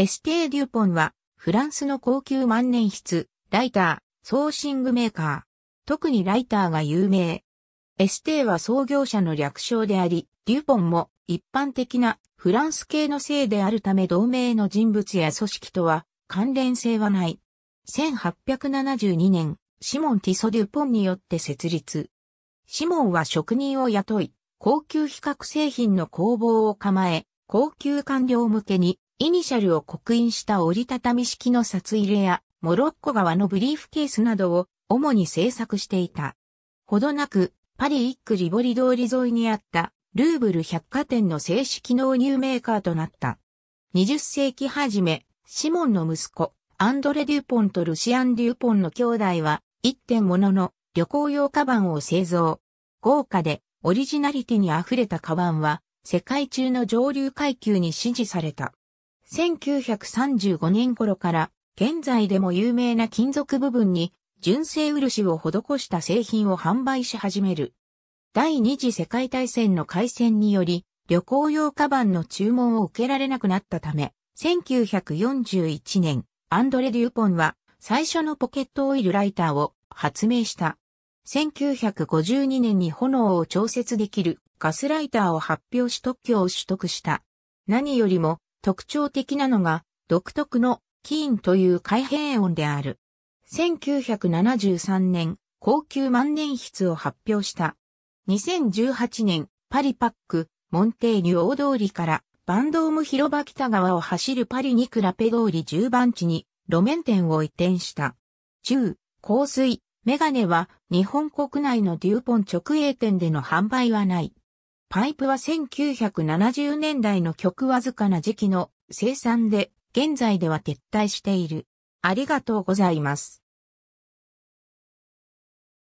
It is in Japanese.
エステー・デュポンは、フランスの高級万年筆、ライター、ソーシングメーカー。特にライターが有名。エステーは創業者の略称であり、デュポンも一般的なフランス系の姓であるため同盟の人物や組織とは関連性はない。1872年、シモン・ティソ・デュポンによって設立。シモンは職人を雇い、高級比較製品の工房を構え、高級官僚向けにイニシャルを刻印した折りたたみ式の札入れや、モロッコ側のブリーフケースなどを主に製作していた。ほどなく、パリ一区リボリ通り沿いにあったルーブル百貨店の正式納入メーカーとなった。20世紀初め、シモンの息子、アンドレ・デュポンとルシアン・デュポンの兄弟は、一点ものの旅行用カバンを製造。豪華でオリジナリティに溢れたカバンは、世界中の上流階級に支持された。1935年頃から現在でも有名な金属部分に純正漆を施した製品を販売し始める。第二次世界大戦の開戦により旅行用カバンの注文を受けられなくなったため、1941年、アンドレ・デューポンは最初のポケットオイルライターを発明した。1952年に炎を調節できるガスライターを発表し特許を取得した。何よりも特徴的なのが、独特のキーンという開閉音である。1973年、高級万年筆を発表した。2018年、パリパック、モンテーニュ大通りからバンドーム広場北側を走るパリニクラペ通り10番地に路面店を移転した。中、香水、メガネは日本国内のデューポン直営店での販売はない。パイプは1970年代の極わずかな時期の生産で、現在では撤退している。ありがとうございます。